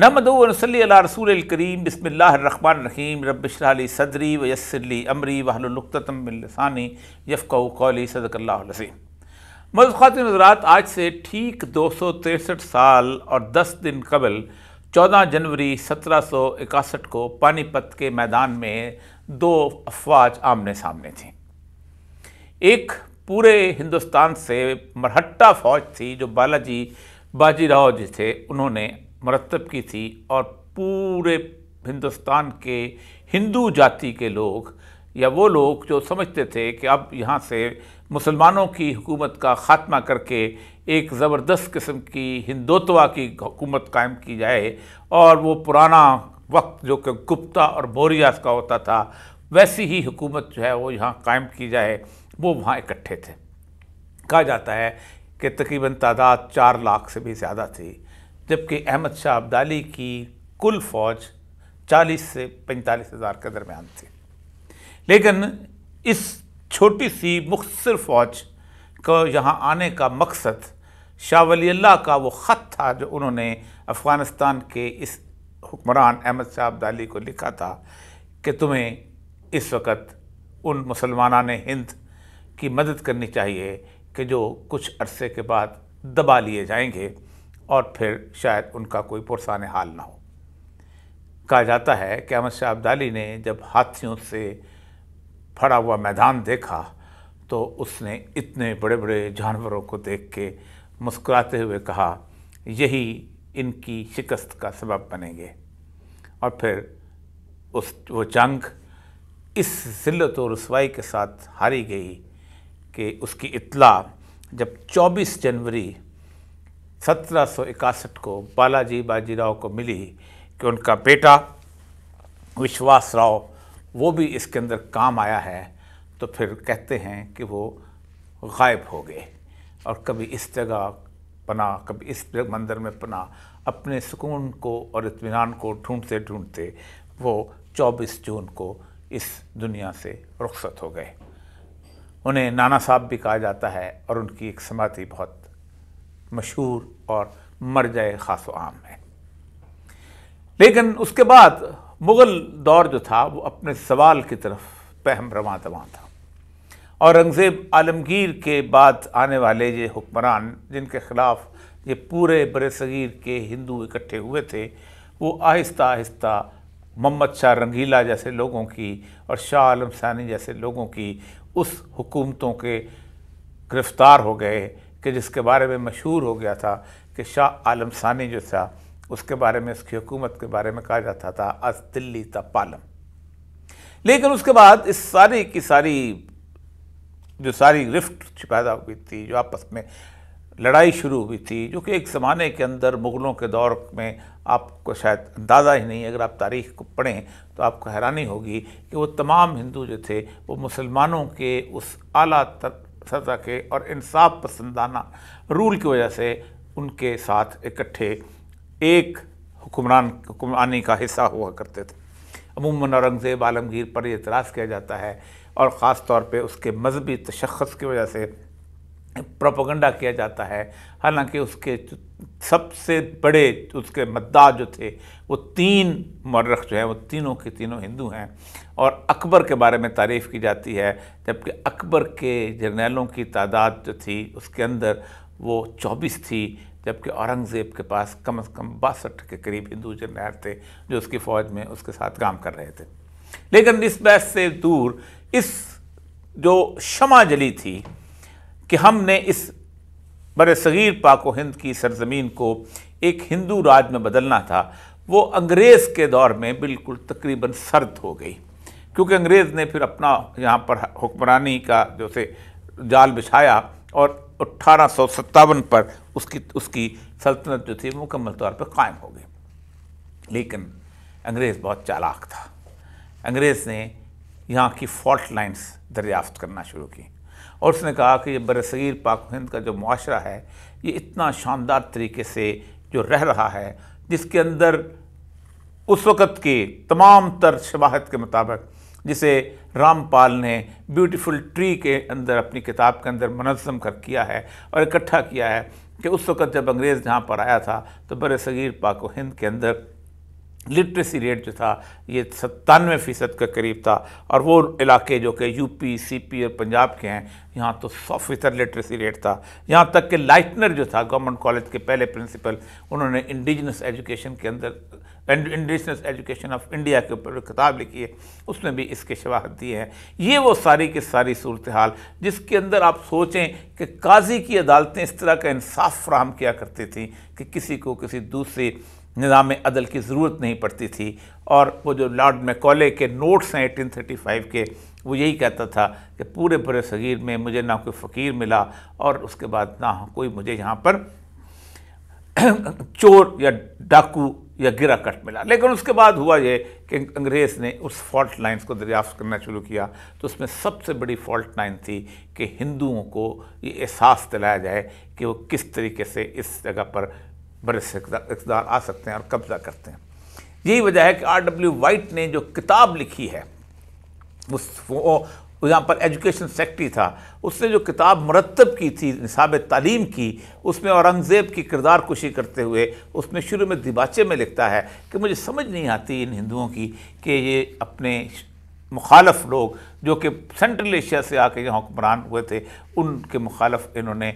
नमदोनसली रसूल करीम रहीम रबशरली सदरी वयसली अमरी वहलतमसानी यफ़ कौली सदकल्लासी मज़ ख़ातिन हजरात आज से ठीक दो सौ तिरसठ साल और दस दिन कबल चौदह जनवरी सत्रह सौ इकसठ को पानीपत के मैदान में दो अफवाज आमने सामने थीं एक पूरे हिंदुस्तान से मरहट्टा फ़ौज थी जो बालाजी बाजीराव जी थे उन्होंने मरतब की थी और पूरे हिंदुस्तान के हिंदू जाति के लोग या वो लोग जो समझते थे कि अब यहाँ से मुसलमानों की हुकूमत का ख़ात्मा करके एक ज़बरदस्त किस्म की हिंदुत्वा की हुकूमत कायम की जाए और वो पुराना वक्त जो कि गुप्ता और बोरियास का होता था वैसी ही हुकूमत जो है वो यहाँ कायम की जाए वो वहाँ इकट्ठे थे कहा जाता है कि तकरीबन तादाद चार लाख से भी ज़्यादा थी जबकि अहमद शाह अब्दाली की कुल फ़ौज चालीस से पैंतालीस हज़ार के दरमियान थी लेकिन इस छोटी सी मुख्तर फ़ौज को यहाँ आने का मकसद शाह वली अल्लाह का वो ख़त था जो उन्होंने अफ़गानिस्तान के इस हुक्मरान अहमद शाह अब्दाली को लिखा था कि तुम्हें इस वक्त उन मुसलमाना ने हिंद की मदद करनी चाहिए कि जो कुछ अरसे के बाद दबा लिए जाएंगे और फिर शायद उनका कोई पुरसान हाल ना हो कहा जाता है कि अहमद शाह अब्दाली ने जब हाथियों से फड़ा हुआ मैदान देखा तो उसने इतने बड़े बड़े जानवरों को देख के मुस्कुराते हुए कहा यही इनकी शिकस्त का सबब बनेंगे और फिर उस वो जंग इस जिल्लत और रसवाई के साथ हारी गई कि उसकी इतला जब 24 जनवरी सत्रह को बालाजी बाजीराव को मिली कि उनका बेटा विश्वास राव वो भी इसके अंदर काम आया है तो फिर कहते हैं कि वो गायब हो गए और कभी इस जगह पना कभी इस मंदिर में पना अपने सुकून को और इतमान को ढूंढते ढूंढते वो 24 जून को इस दुनिया से रुखसत हो गए उन्हें नाना साहब भी कहा जाता है और उनकी एक समाधि बहुत मशहूर और मरजय ख़ास आम है लेकिन उसके बाद मुग़ल दौर जो था वो अपने सवाल की तरफ पहम रवा दवा था औरंगज़ेब आलमगीर के बाद आने वाले ये हुक्मरान जिनके ख़िलाफ़ ये पूरे बर के हिंदू इकट्ठे हुए थे वो आहिस्ता आहिस्ता मोहम्मद शाह रंगीला जैसे लोगों की और शाह आलम सानी जैसे लोगों की उस हुकूमतों के गिरफ़्तार हो गए कि जिसके बारे में मशहूर हो गया था कि शाह आलम सानी जो था उसके बारे में उसकी हुकूमत के बारे में कहा जाता था अज दिल्ली पालम लेकिन उसके बाद इस सारी की सारी जो सारी रिफ्ट पैदा हुई थी जो आपस में लड़ाई शुरू हुई थी जो कि एक ज़माने के अंदर मुग़लों के दौर में आपको शायद अंदाज़ा ही नहीं अगर आप तारीख को पढ़ें तो आपको हैरानी होगी कि वो तमाम हिंदू जो थे वो मुसलमानों के उस आला तर, सजा के और इंसाफ पसंदाना रूल की वजह से उनके साथ इकट्ठे एक हुक्मरान हुक्मरानी का हिस्सा हुआ करते थे अमूमन औरंगज़ेब आलमगीर पर एतराज़ किया जाता है और ख़ास तौर पर उसके मजहबी तशखस की वजह से प्रोपोगंडा किया जाता है हालांकि उसके सबसे बड़े उसके मद्दा जो थे वो तीन मर्रख जो है वो तीनों के तीनों हिंदू हैं और अकबर के बारे में तारीफ़ की जाती है जबकि अकबर के जर्नैलों की तादाद जो थी उसके अंदर वो चौबीस थी जबकि औरंगज़ेब के पास कम से कम बासठ के करीब हिंदू जर्नैल थे जो उसकी फ़ौज में उसके साथ काम कर रहे थे लेकिन इस बहस से दूर इस जो शमा जली थी कि हमने इस बर सग़ीर पाको हिंद की सरजमीन को एक हिंदू राज में बदलना था वो अंग्रेज़ के दौर में बिल्कुल तकरीबन सर्द हो गई क्योंकि अंग्रेज़ ने फिर अपना यहाँ पर हुक्मरानी का जो से जाल बिछाया और अट्ठारह पर उसकी उसकी सल्तनत जो थी मुकम्मल तौर पर कायम हो गई लेकिन अंग्रेज़ बहुत चालाक था अंग्रेज़ ने यहाँ की फॉल्ट लाइन्स दरियाफ्त करना शुरू की और उसने कहा कि ये बरसीर पाक हिंद का जो माशरा है ये इतना शानदार तरीके से जो रह रहा है जिसके अंदर उस वक़्त के तमाम तर शबाहत के मुताबिक जिसे रामपाल ने ब्यूटीफुल ट्री के अंदर अपनी किताब के अंदर मनज़म कर किया है और इकट्ठा किया है कि उस वक़्त जब अंग्रेज़ यहाँ पर आया था तो बर पाक हिंद के अंदर लिटरेसी रेट जो था ये सत्तानवे फ़ीसद के करीब था और वो इलाके जो कि यूपी सीपी और पंजाब के हैं यहाँ तो सौ फीसद लिटरेसी रेट था यहाँ तक कि लाइटनर जो था गवर्नमेंट कॉलेज के पहले प्रिंसिपल उन्होंने इंडिजनस एजुकेशन के अंदर इंडिजनस एजुकेशन ऑफ इंडिया के ऊपर किताब लिखी है उसमें भी इसके शवाहत दिए हैं ये वो सारी की सारी सूरत हाल जिसके अंदर आप सोचें कि काजी की अदालतें इस तरह का इंसाफ फ्राहम किया करती थी कि किसी को किसी दूसरी निज़ाम अदल की ज़रूरत नहीं पड़ती थी और वो जो लॉर्ड मैकॉले के नोट्स हैं एटीन थर्टी फाइव के वो यही कहता था कि पूरे पूरे सगीर में मुझे ना कोई फ़कीर मिला और उसके बाद ना कोई मुझे यहाँ पर चोर या डाकू या गिरा कट मिला लेकिन उसके बाद हुआ ये कि अंग्रेज़ ने उस फॉल्ट लाइन्स को दरियाफ्त करना शुरू किया तो उसमें सबसे बड़ी फॉल्ट लाइन थी कि हिंदुओं को ये एहसास दिलाया जाए कि वो किस तरीके से इस जगह पर से इकदार आ सकते हैं और कब्ज़ा करते हैं यही वजह है कि आर डब्ल्यू वाइट ने जो किताब लिखी है उस यहाँ पर एजुकेशन सेक्रेटरी था उसने जो किताब मरतब की थी निसाब तालीम की उसमें औरंगज़ेब की किरदार कुशी करते हुए उसमें शुरू में दिबाचे में लिखता है कि मुझे समझ नहीं आती इन हिंदुओं की कि ये अपने मुखालफ लोग जो कि सेंट्रल एशिया से आके यहाँ हुक्मरान हुए थे उनके मुखालफ इन्होंने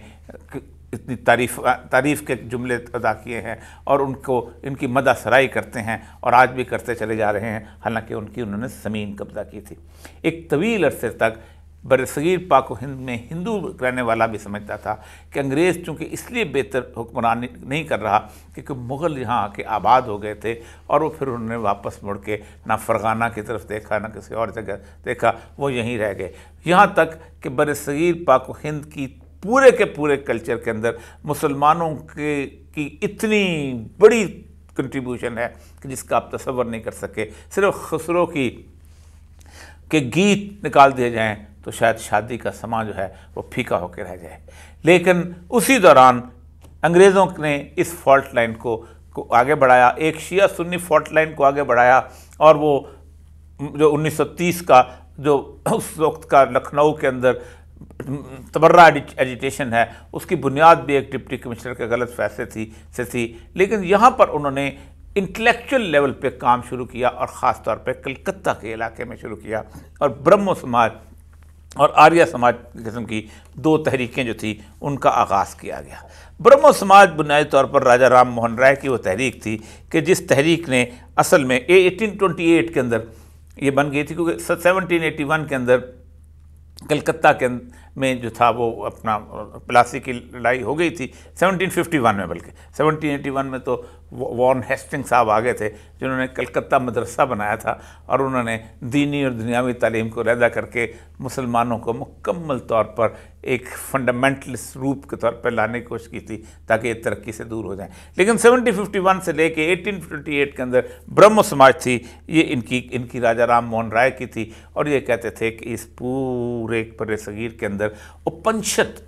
इतनी तारीफ तारीफ़ के जुमले अदा किए हैं और उनको इनकी मदा सराई करते हैं और आज भी करते चले जा रहे हैं हालांकि उनकी उन्होंने ज़मीन कब्जा की थी एक तवील अरसे तक बरसगीर पाक हिंद में हिंदू रहने वाला भी समझता था कि अंग्रेज़ चूँकि इसलिए बेहतर हुक्मरानी नहीं कर रहा क्योंकि मुग़ल यहाँ आके आबाद हो गए थे और वो फिर उन्होंने वापस मुड़ के ना फरगाना की तरफ देखा ना किसी और जगह देखा वो यहीं रह गए यहाँ तक कि बरसगीर पाक हिंद की पूरे के पूरे कल्चर के अंदर मुसलमानों के की इतनी बड़ी कंट्रीब्यूशन है कि जिसका आप तस्वर नहीं कर सके सिर्फ खसरों की के गीत निकाल दिए जाएं तो शायद शादी का समा जो है वो फीका होकर रह जाए लेकिन उसी दौरान अंग्रेज़ों ने इस फॉल्ट लाइन को को आगे बढ़ाया एक शिया सुन्नी फॉल्ट लाइन को आगे बढ़ाया और वो जो 1930 का जो उस वक्त का लखनऊ के अंदर तबर्रा एजिटेशन है उसकी बुनियाद भी एक डिप्टी कमिश्नर के गलत फैसले थी से थी लेकिन यहाँ पर उन्होंने इंटेलेक्चुअल लेवल पे काम शुरू किया और ख़ास तौर पे कलकत्ता के इलाके में शुरू किया और ब्रह्म समाज और आर्य समाज किस्म की दो तहरीकें जो थी उनका आगाज़ किया गया ब्रह्म समाज बुनियादी तौर पर राजा राम मोहन राय की वो तहरीक थी कि जिस तहरीक ने असल में एटीन ट्वेंटी एट के अंदर ये बन गई थी क्योंकि सेवनटीन एटी वन के अंदर कलकत्ता के अं-, में जो था वो अपना प्लासी की लड़ाई हो गई थी 1751 में बल्कि 1781 में तो वॉन हेस्टिंग साहब आ गए थे जिन्होंने कलकत्ता मदरसा बनाया था और उन्होंने दीनी और दुनियावी तालीम को रैदा करके मुसलमानों को मुकम्मल तौर पर एक फंडामेंटल रूप के तौर पर लाने की कोशिश की थी ताकि ये तरक्की से दूर हो जाए लेकिन 1751 से लेके 1858 के अंदर ब्रह्म समाज थी ये इनकी इनकी राजा राम मोहन राय की थी और ये कहते थे कि इस पूरे पर सगीर के अंदर उपनिषद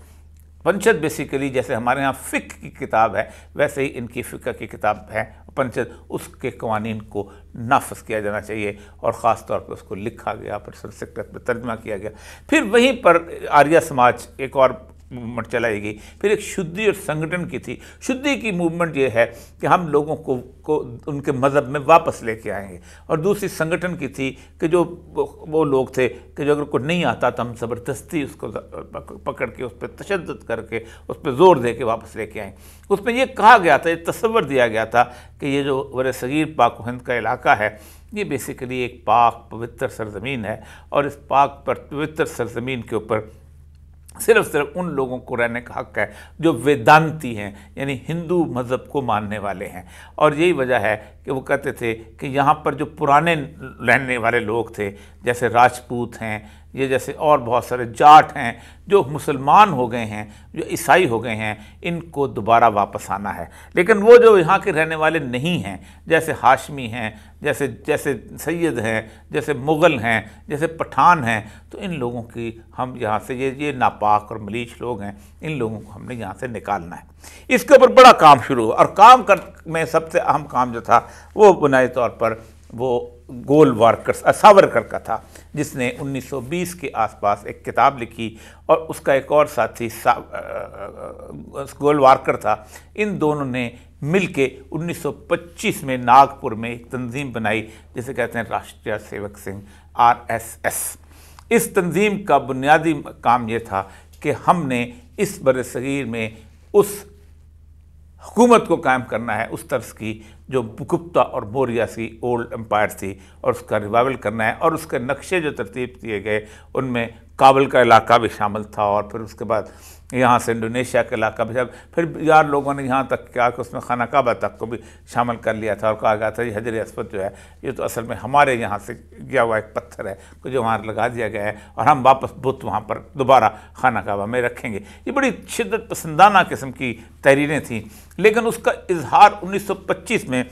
पंचत बेसिकली जैसे हमारे यहाँ फ़िक की किताब है वैसे ही इनकी फ़िका की किताब है पंचायत उसके कवानीन को नाफज किया जाना चाहिए और ख़ास तौर पर उसको लिखा गया पर संस्कृत में तर्जमा किया गया फिर वहीं पर आर्या समाज एक और मूवमेंट चलाई गई फिर एक शुद्धि और संगठन की थी शुद्धि की मूवमेंट ये है कि हम लोगों को को उनके मज़हब में वापस लेके आएंगे और दूसरी संगठन की थी कि जो वो लोग थे कि जो अगर कोई नहीं आता तो हम ज़बरदस्ती उसको पकड़ के उस पर तशद करके उस पर ज़ोर दे के वापस लेके आएँ उसमें ये कहा गया था ये तस्वर दिया गया था कि ये जो वर सगीर पाक हिंद का इलाका है ये बेसिकली एक पाक पवित्र सरजमीन है और इस पाक पर पवित्र सरजमीन के ऊपर सिर्फ सिर्फ उन लोगों को रहने का हक है जो वेदांती हैं यानी हिंदू मज़हब को मानने वाले हैं और यही वजह है कि वो कहते थे कि यहाँ पर जो पुराने रहने वाले लोग थे जैसे राजपूत हैं ये जैसे और बहुत सारे जाट हैं जो मुसलमान हो गए हैं जो ईसाई हो गए हैं इनको दोबारा वापस आना है लेकिन वो जो यहाँ के रहने वाले नहीं हैं जैसे हाशमी हैं जैसे जैसे सैयद हैं जैसे मुग़ल हैं जैसे पठान हैं तो इन लोगों की हम यहाँ से ये ये नापाक और मलीच लोग हैं इन लोगों को हमने यहाँ से निकालना है इसके ऊपर बड़ा काम शुरू हुआ और काम कर में सबसे अहम काम जो था वो बुनियादी तौर पर वो गोल वर्कर्स सावरकर का था जिसने 1920 के आसपास एक किताब लिखी और उसका एक और साथी सा, गोलवारकर था इन दोनों ने मिल के 1925 में नागपुर में एक तंजीम बनाई जिसे कहते हैं राष्ट्रीय सेवक सिंह आरएसएस इस तंजीम का बुनियादी काम यह था कि हमने इस बरसीर में उस हुकूमत को कायम करना है उस तर्ज की जो गुप्ता और मौर्या सी ओल्ड एम्पायर थी और उसका रिवाइवल करना है और उसके नक्शे जो तरतीब दिए गए उनमें काबुल का इलाका भी शामिल था और फिर उसके बाद यहाँ से इंडोनेशिया के इलाका भी फिर यार लोगों ने यहाँ तक क्या कि उसमें खाना काबा तक को भी शामिल कर लिया था और कहा गया था ये हजर असपत जो है ये तो असल में हमारे यहाँ से गया हुआ एक पत्थर है तो जो वहाँ लगा दिया गया है और हम वापस बुत वहाँ पर दोबारा खाना काबा में रखेंगे ये बड़ी शिदत पसंदाना किस्म की तहरीरें थीं लेकिन उसका इजहार उन्नीस में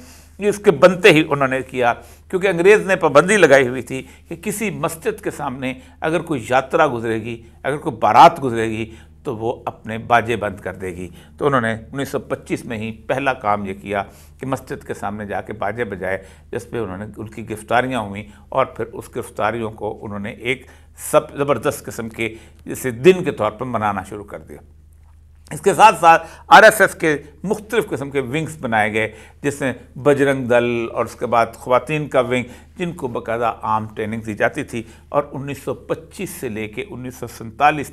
इसके बनते ही उन्होंने किया क्योंकि अंग्रेज़ ने पाबंदी लगाई हुई थी कि किसी मस्जिद के सामने अगर कोई यात्रा गुजरेगी अगर कोई बारात गुजरेगी तो वो अपने बाजे बंद कर देगी तो उन्होंने 1925 में ही पहला काम ये किया कि मस्जिद के सामने जाके बाजे बजाए जिस पर उन्होंने उनकी गिरफ्तारियाँ हुई और फिर उस गिरफ्तारियों को उन्होंने एक सब ज़बरदस्त किस्म के जैसे दिन के तौर पर मनाना शुरू कर दिया इसके साथ साथ आरएसएस के मुख्तलिफ़ किस्म के विंग्स बनाए गए जिसमें बजरंग दल और उसके बाद ख़वान का विंग जिनको बाकायदा आम ट्रेनिंग दी जाती थी और 1925 से लेके उन्नीस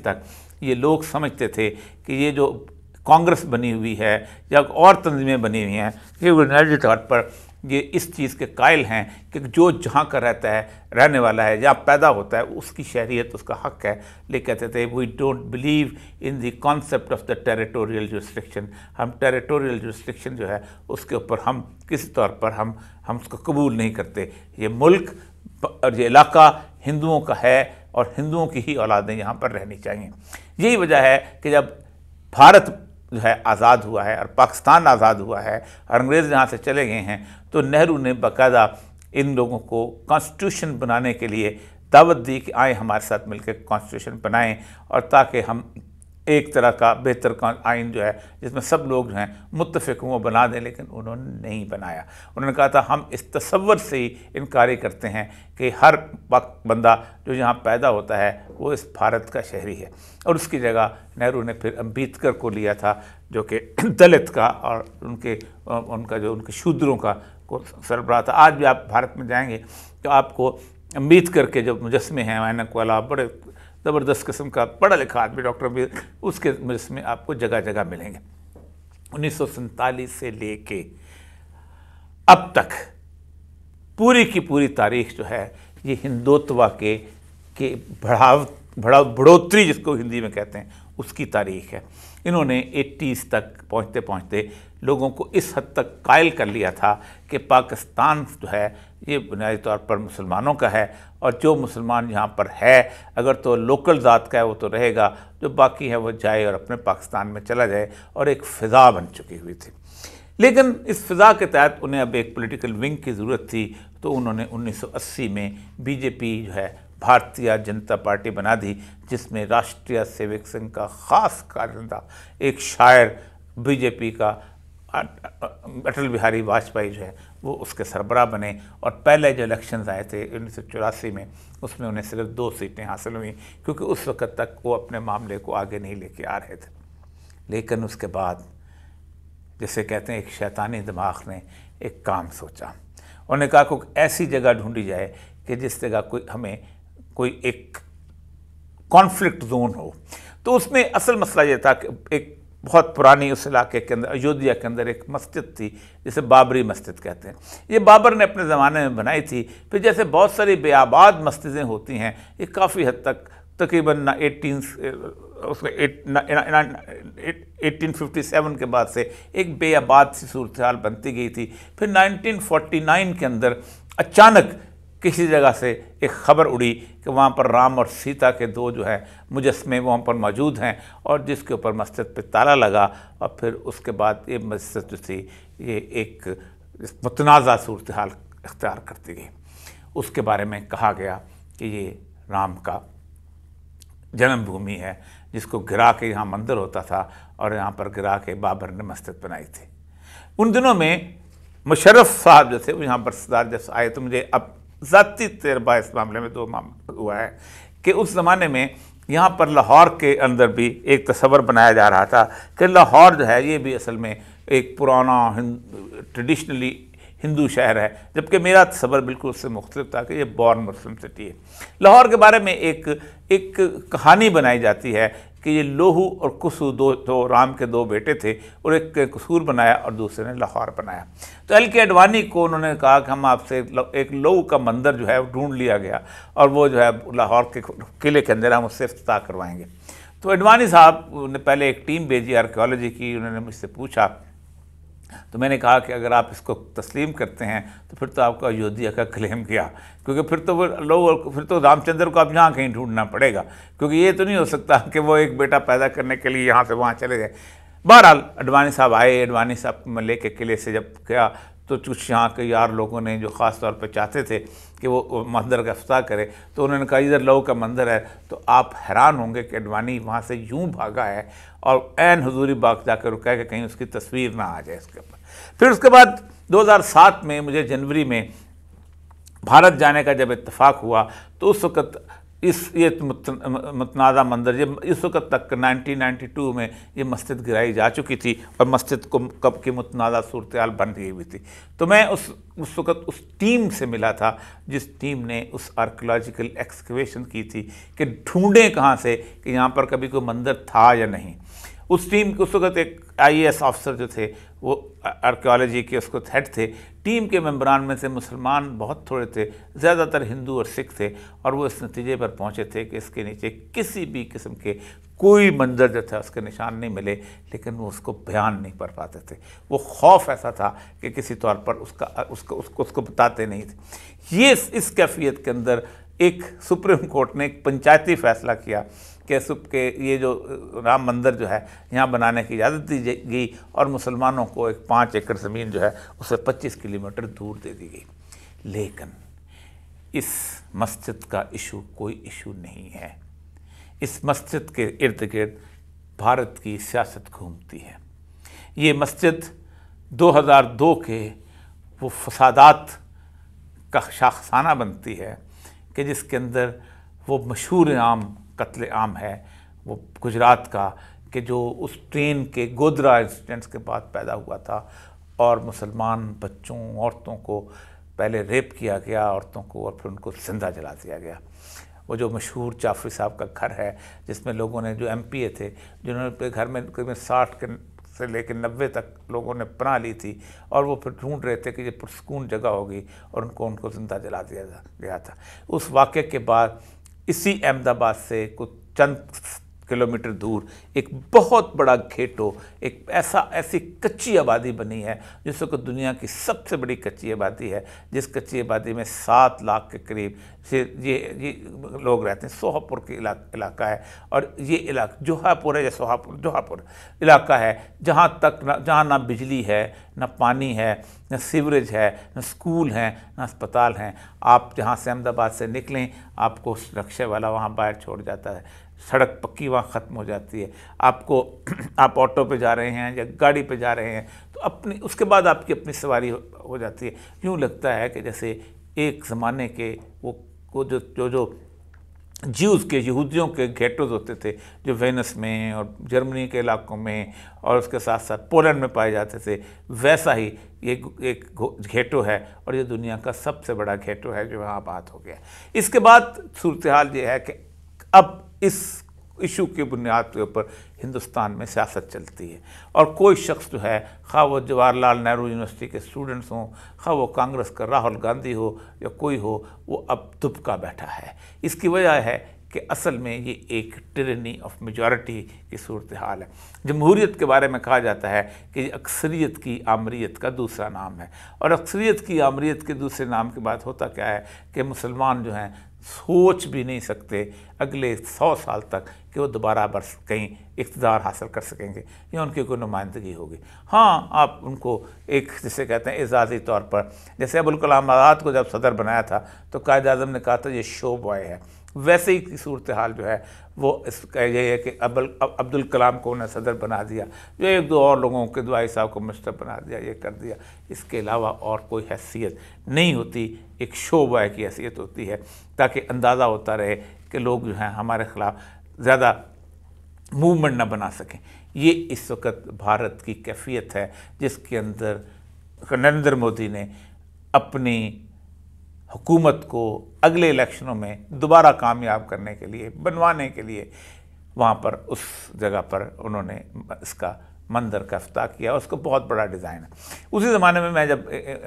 तक ये लोग समझते थे कि ये जो कांग्रेस बनी हुई है या और तंजीमें बनी हुई हैं ये बुनियादी तौर पर ये इस चीज़ के कायल हैं कि जो जहाँ का रहता है रहने वाला है या पैदा होता है उसकी शहरीत उसका हक है ले कहते थे we don't believe in the concept of the territorial restriction हम टेरिटोरियल जुरिस्ट्रिक्शन जो है उसके ऊपर हम किसी तौर पर हम हम उसको कबूल नहीं करते ये मुल्क और ये इलाका हिंदुओं का है और हिंदुओं की ही औलादें यहाँ पर रहनी चाहिए यही वजह है कि जब भारत जो है आज़ाद हुआ है और पाकिस्तान आज़ाद हुआ है और अंग्रेज़ यहाँ से चले गए हैं तो नेहरू ने बाकायदा इन लोगों को कॉन्स्टिट्यूशन बनाने के लिए दावत दी कि आए हमारे साथ मिलकर कॉन्स्टिट्यूशन बनाएं और ताकि हम एक तरह का बेहतर आइन जो है जिसमें सब लोग जो हैं मुतफ़िक वो बना दें लेकिन उन्होंने नहीं बनाया उन्होंने कहा था हम इस तस्वर से ही इनकारी करते हैं कि हर वक्त बंदा जो यहाँ पैदा होता है वो इस भारत का शहरी है और उसकी जगह नेहरू ने फिर अम्बेडकर को लिया था जो कि दलित का और उनके उनका जो उनके शूद्रों का को सरबरा था आज भी आप भारत में जाएंगे तो आपको अम्बेडकर के जो मुजस्मे हैं ऐनक वाला बड़े ज़बरदस्त किस्म का पढ़ा लिखा आदमी डॉक्टर अम्बेद उसके लिस्ट में आपको जगह जगह मिलेंगे उन्नीस से लेके अब तक पूरी की पूरी तारीख जो है ये हिंदोत्वा के के बढ़ाव बढ़ाव बढ़ोतरी जिसको हिंदी में कहते हैं उसकी तारीख है इन्होंने एट्टीज़ तक पहुँचते पहुँचते लोगों को इस हद तक कायल कर लिया था कि पाकिस्तान जो है ये बुनियादी तौर पर मुसलमानों का है और जो मुसलमान यहाँ पर है अगर तो लोकल ज़ात का है वो तो रहेगा जो बाकी है वो जाए और अपने पाकिस्तान में चला जाए और एक फ़िज़ा बन चुकी हुई थी लेकिन इस फ़िज़ा के तहत उन्हें अब एक पॉलिटिकल विंग की ज़रूरत थी तो उन्होंने 1980 में बीजेपी जो है भारतीय जनता पार्टी बना दी जिसमें राष्ट्रीय सेवक संघ का ख़ास था एक शायर बीजेपी का अटल बिहारी वाजपेयी जो है वो उसके सरबरा बने और पहले जो इलेक्शंस आए थे उन्नीस में उसमें उन्हें सिर्फ दो सीटें हासिल हुई क्योंकि उस वक़्त तक वो अपने मामले को आगे नहीं लेके आ रहे थे लेकिन उसके बाद जैसे कहते हैं एक शैतानी दिमाग ने एक काम सोचा उन्होंने कहा कि ऐसी जगह ढूंढी जाए कि जिस जगह कोई हमें कोई एक कॉन्फ्लिक्ट जोन हो तो उसमें असल मसला ये था कि एक बहुत पुरानी उस इलाके के अंदर अयोध्या के अंदर एक मस्जिद थी जिसे बाबरी मस्जिद कहते हैं ये बाबर ने अपने ज़माने में बनाई थी फिर जैसे बहुत सारी बेआबाद मस्जिदें होती हैं ये काफ़ी हद तक तकरीबन ना एटीन उसमें एटीन फिफ्टी सेवन के बाद से एक बेआबाद सी सूरत हाल बनती गई थी फिर नाइनटीन फोर्टी नाइन के अंदर अचानक किसी जगह से एक खबर उड़ी कि वहाँ पर राम और सीता के दो जो है मुजस्मे वहाँ पर मौजूद हैं और जिसके ऊपर मस्जिद पे ताला लगा और फिर उसके बाद ये मस्जिद जो थी ये एक मतनाज़ा सूरत हाल इख्तियार करती गई उसके बारे में कहा गया कि ये राम का जन्मभूमि है जिसको गिरा के यहाँ मंदिर होता था और यहाँ पर गिरा के बाबर ने मस्जिद बनाई थी उन दिनों में मुशरफ साहब जो थे वो यहाँ पर सरदार जब आए तो मुझे अब ज़ाती तजर्बा इस मामले में दो मामला हुआ है कि उस ज़माने में यहाँ पर लाहौर के अंदर भी एक तस्वर बनाया जा रहा था कि लाहौर जो है ये भी असल में एक पुराना ट्रेडिशनली हिंदू शहर है जबकि मेरा तस्वर बिल्कुल उससे मुख्त था कि ये बॉर्न मुस्लिम सिटी है लाहौर के बारे में एक एक कहानी बनाई जाती है कि ये लोहू और कुसु दो तो राम के दो बेटे थे और एक कसूर बनाया और दूसरे ने लाहौर बनाया तो एल के अडवानी को उन्होंने कहा कि हम आपसे एक लोहू का मंदिर जो है ढूंढ लिया गया और वो जो है लाहौर के किले के अंदर हम उससे अफ्ताह करवाएंगे तो अडवानी साहब ने पहले एक टीम भेजी आर्कियोलॉजी की उन्होंने मुझसे पूछा तो मैंने कहा कि अगर आप इसको तस्लीम करते हैं तो फिर तो आपको अयोध्या का क्लेम किया क्योंकि फिर तो वो लोग फिर तो रामचंद्र को आप यहाँ कहीं ढूंढना पड़ेगा क्योंकि ये तो नहीं हो सकता कि वो एक बेटा पैदा करने के लिए यहाँ से वहाँ चले जाए बहरहाल अडवानी साहब आए अडवानी साहब लेके किले से जब गया तो कुछ यहाँ के यार लोगों ने जो ख़ास तौर पर चाहते थे कि वो मंदिर का अफ्ताह करें तो उन्होंने कहा इधर लहू का मंदिर है तो आप हैरान होंगे कि अडवाणी वहाँ से यूँ भागा है और एन हजूरी बाग जाकर रुका है कि कहीं उसकी तस्वीर ना आ जाए इसके ऊपर फिर उसके बाद 2007 में मुझे जनवरी में भारत जाने का जब इतफाक़ हुआ तो उस वक्त इस ये मतनाज़ा मंदिर ये इस वक्त तक 1992 में ये मस्जिद गिराई जा चुकी थी और मस्जिद को कब की मतनाज़ा सूरत बन गई हुई थी तो मैं उस उस वक्त उस टीम से मिला था जिस टीम ने उस आर्कोलॉजिकल एक्सकवेशन की थी कि ढूंढें कहाँ से कि यहाँ पर कभी कोई मंदिर था या नहीं उस टीम उस वक्त एक आईएएस अफसर जो थे वो आर्कियोलॉजी के उसको हेड थे टीम के मेम्बरान में से मुसलमान बहुत थोड़े थे ज़्यादातर हिंदू और सिख थे और वो इस नतीजे पर पहुँचे थे कि इसके नीचे किसी भी किस्म के कोई मंजर जो था उसके निशान नहीं मिले लेकिन वो उसको बयान नहीं कर पाते थे वो खौफ ऐसा था कि किसी तौर पर उसका उसको उसको उसको बताते नहीं थे ये इस, इस कैफियत के अंदर एक सुप्रीम कोर्ट ने एक पंचायती फैसला किया कि सुप के ये जो राम मंदिर जो है यहाँ बनाने की इजाज़त दी गई और मुसलमानों को एक पाँच एकड़ ज़मीन जो है उसे पच्चीस किलोमीटर दूर दे दी गई लेकिन इस मस्जिद का इशू कोई इशू नहीं है इस मस्जिद के इर्द गिर्द भारत की सियासत घूमती है ये मस्जिद 2002 के वो फसादात का शाखसाना बनती है कि जिसके अंदर वो मशहूर आम कत्ल आम है वो गुजरात का कि जो उस ट्रेन के गोदरा इंसिडेंट्स के बाद पैदा हुआ था और मुसलमान बच्चों औरतों को पहले रेप किया गया औरतों को और फिर उनको जिंदा जला दिया गया वो जो मशहूर जाफरी साहब का घर है जिसमें लोगों ने जो एम थे जिन्होंने घर में करीब साठ के से लेकर नब्बे तक लोगों ने पना ली थी और वो फिर ढूंढ रहे थे कि ये पुरस्कून जगह होगी और उनको उनको जिंदा जला दिया गया था उस वाक़े के बाद इसी अहमदाबाद से कुछ चंद किलोमीटर दूर एक बहुत बड़ा घेटो एक ऐसा ऐसी कच्ची आबादी बनी है जिस वक्त दुनिया की सबसे बड़ी कच्ची आबादी है जिस कच्ची आबादी में सात लाख के करीब से ये ये लोग रहते हैं सोहापुर के इला, इलाका है और ये इलाका जोहापुर है या सोहापुर जोहापुर इलाका है जहाँ तक ना जहाँ ना बिजली है ना पानी है ना सीवरेज है ना स्कूल हैं ना अस्पताल हैं आप जहाँ से अहमदाबाद से निकलें आपको रक्शे वाला वहाँ बाहर छोड़ जाता है सड़क पक्की वहाँ ख़त्म हो जाती है आपको आप ऑटो पे जा रहे हैं या गाड़ी पे जा रहे हैं तो अपनी उसके बाद आपकी अपनी सवारी हो, हो जाती है यूँ लगता है कि जैसे एक ज़माने के वो वो जो जो जो ज्यूज के यहूदियों के घेटोज होते थे जो वेनस में और जर्मनी के इलाकों में और उसके साथ साथ पोलैंड में पाए जाते थे वैसा ही ये एक घेटो है और ये दुनिया का सबसे बड़ा घेटो है जो वहाँ बात हो गया इसके बाद सूरत हाल ये है कि अब इस इशू के बुनियाद के ऊपर हिंदुस्तान में सियासत चलती है और कोई शख्स जो है खा वो जवाहरलाल नेहरू यूनिवर्सिटी के स्टूडेंट्स हों खा वो कांग्रेस का राहुल गांधी हो या कोई हो वो अब दुबका बैठा है इसकी वजह है कि असल में ये एक ट्रेनी ऑफ मेजॉरिटी की सूरत हाल है जमहूरीत के बारे में कहा जाता है कि अक्सरीत की आमरीत का दूसरा नाम है और अक्सरीत की आमरीत के दूसरे नाम के बाद होता क्या है कि मुसलमान जो हैं सोच भी नहीं सकते अगले सौ साल तक कि वो दोबारा बरस कहीं इकतदार हासिल कर सकेंगे या उनकी कोई नुमाइंदगी होगी हाँ आप उनको एक जिसे कहते हैं एजाज़ी तौर पर जैसे अबुल कलाम आज़ाद को जब सदर बनाया था तो कायद अजम ने कहा था ये शो बॉय है वैसे ही सूरत हाल जो है वो इस कह यही है कि अबल अब, अब्दुल कलाम को उन्हें सदर बना दिया जो एक दो और लोगों के दुआई साहब को मिस्टर बना दिया ये कर दिया इसके अलावा और कोई हैसियत नहीं होती एक शोबा की हैसियत होती है ताकि अंदाज़ा होता रहे कि लोग जो हैं हमारे ख़िलाफ़ ज़्यादा मूवमेंट ना बना सकें ये इस वक्त भारत की कैफियत है जिसके अंदर नरेंद्र मोदी ने अपनी हुकूमत को अगले इलेक्शनों में दोबारा कामयाब करने के लिए बनवाने के लिए वहाँ पर उस जगह पर उन्होंने इसका मंदिर का अफ्ताह किया उसको बहुत बड़ा डिज़ाइन है उसी ज़माने में मैं जब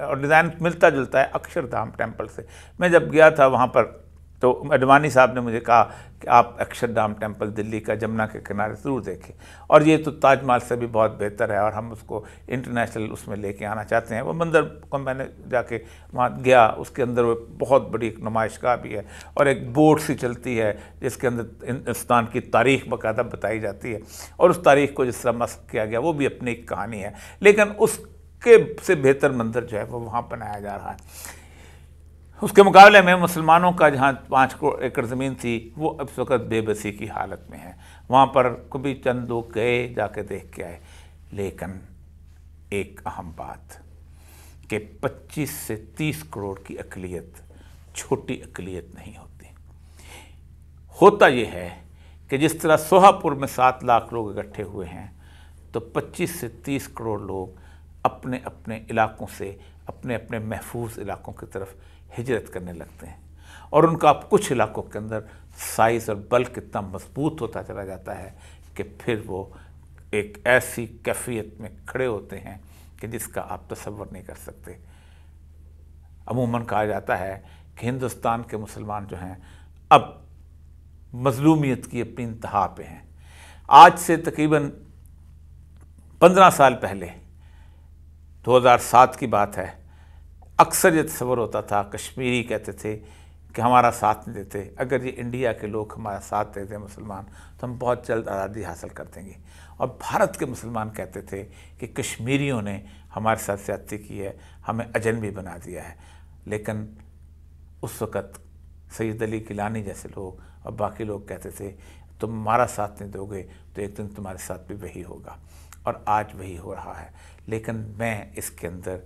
और डिज़ाइन मिलता जुलता है अक्षरधाम टेम्पल से मैं जब गया था वहाँ पर तो अडवानी साहब ने मुझे कहा कि आप अक्षरधाम टेम्पल दिल्ली का जमुना के किनारे ज़रूर देखें और ये तो ताजमहल से भी बहुत बेहतर है और हम उसको इंटरनेशनल उसमें लेके आना चाहते हैं वो मंदिर को मैंने जाके वहाँ गया उसके अंदर वो बहुत बड़ी एक नुमाइशगाह भी है और एक बोट सी चलती है जिसके अंदर हिंदुस्तान की तारीख बाकायदा बताई जाती है और उस तारीख को जिस तरह मस्क किया गया वो भी अपनी एक कहानी है लेकिन उसके से बेहतर मंदिर जो है वो वहाँ बनाया जा रहा है उसके मुकाबले में मुसलमानों का जहाँ पाँच करोड़ एकड़ ज़मीन थी वो अब इस वक्त बेबसी की हालत में है वहाँ पर कभी चंद लोग गए जाके देख के आए लेकिन एक अहम बात कि 25 से 30 करोड़ की अकलीत छोटी अकलीत नहीं होती होता यह है कि जिस तरह सोहापुर में सात लाख लोग इकट्ठे हुए हैं तो 25 से 30 करोड़ लोग अपने अपने इलाकों से अपने अपने महफूज इलाकों की तरफ हिजरत करने लगते हैं और उनका अब कुछ इलाकों के अंदर साइज़ और बल कितना मजबूत होता चला जाता है कि फिर वो एक ऐसी कैफियत में खड़े होते हैं कि जिसका आप तस्वर नहीं कर सकते अमूमन कहा जाता है कि हिंदुस्तान के मुसलमान जो हैं अब मजलूमियत की अपनी इंतहा पे हैं आज से तकरीबन पंद्रह साल पहले 2007 की बात है अक्सर ये तस्वर होता था कश्मीरी कहते थे कि हमारा साथ नहीं देते अगर ये इंडिया के लोग हमारा साथ देते मुसलमान तो हम बहुत जल्द आज़ादी हासिल कर देंगे और भारत के मुसलमान कहते थे कि कश्मीरियों ने हमारे साथ ज्यादती की है हमें अजन भी बना दिया है लेकिन उस वक़्त सैद अली गिलानी जैसे लोग और बाकी लोग कहते थे तुम हमारा साथ नहीं दोगे तो एक दिन तुम्हारे साथ भी वही होगा और आज वही हो रहा है लेकिन मैं इसके अंदर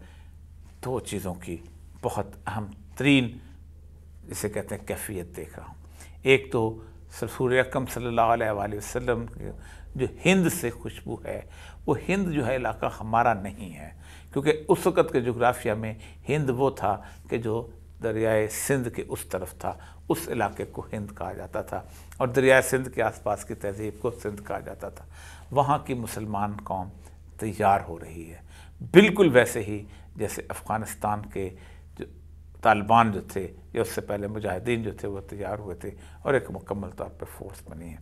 दो चीज़ों की बहुत अहम तरीन जिसे कहते हैं कैफियत देख रहा हूँ एक तो रसूल सल्ला वसम जो हिंद से खुशबू है वो हिंद जो है इलाका हमारा नहीं है क्योंकि उस वक़्त के जोग्राफिया में हिंद वो था कि जो दरियाए सिंध के उस तरफ था उस इलाके को हिंद कहा जाता था और दरियाए सिंध के आसपास की तहजीब को सिंध कहा जाता था वहाँ की मुसलमान कौम तैयार हो रही है बिल्कुल वैसे ही जैसे अफ़गानिस्तान के जो तालिबान जो थे या उससे पहले मुजाहिदीन जो थे वो तैयार हुए थे और एक मुकम्मल तौर पर फोर्स बनी है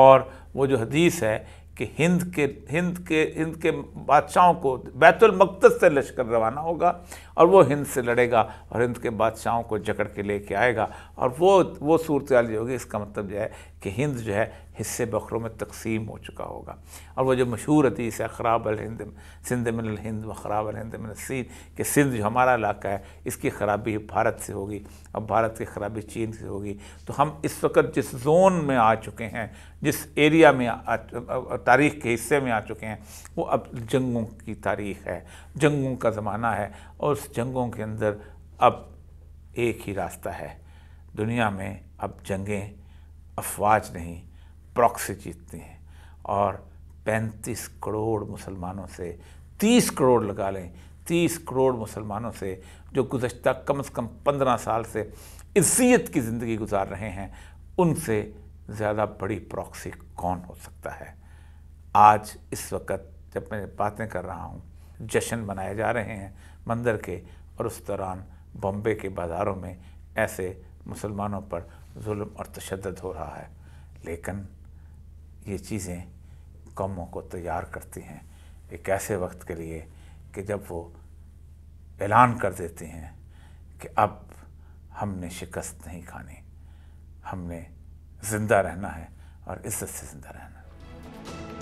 और वो जो हदीस है कि हिंद के हिंद के हिंद के बादशाहों को बैतुलमकद से लश्कर रवाना होगा और वो हिंद से लड़ेगा और हिंद के बादशाहों को जकड़ के लेके आएगा और वो वो सूरत जो होगी इसका मतलब जो है कि हिंद जो है हिस्से बखरों में तकसीम हो चुका होगा और वो जो मशहूर हदीस है खराब अल हिंद सिंध मिन हिंद व खराब अल हिंद मिन सीन कि सिंध जो हमारा इलाका है इसकी खराबी भारत से होगी और भारत की खराबी चीन से होगी तो हम इस वक्त जिस जोन में आ चुके हैं जिस एरिया में तारीख के हिस्से में आ चुके हैं वो अब जंगों की तारीख है जंगों का ज़माना है और उस जंगों के अंदर अब एक ही रास्ता है दुनिया में अब जंगें अफवाज नहीं प्रॉक्सी जीतती हैं और 35 करोड़ मुसलमानों से 30 करोड़ लगा लें 30 करोड़ मुसलमानों से जो गुज्त कम से कम 15 साल से इज्जत की ज़िंदगी गुजार रहे हैं उनसे ज़्यादा बड़ी प्रॉक्सी कौन हो सकता है आज इस वक्त जब मैं बातें कर रहा हूँ जश्न मनाए जा रहे हैं मंदिर के और उस दौरान बॉम्बे के बाज़ारों में ऐसे मुसलमानों पर जुल्म और तशद हो रहा है लेकिन ये चीज़ें कौमों को तैयार करती हैं एक ऐसे वक्त के लिए कि जब वो ऐलान कर देती हैं कि अब हमने शिकस्त नहीं खानी हमने ज़िंदा रहना है और इज्जत से ज़िंदा रहना है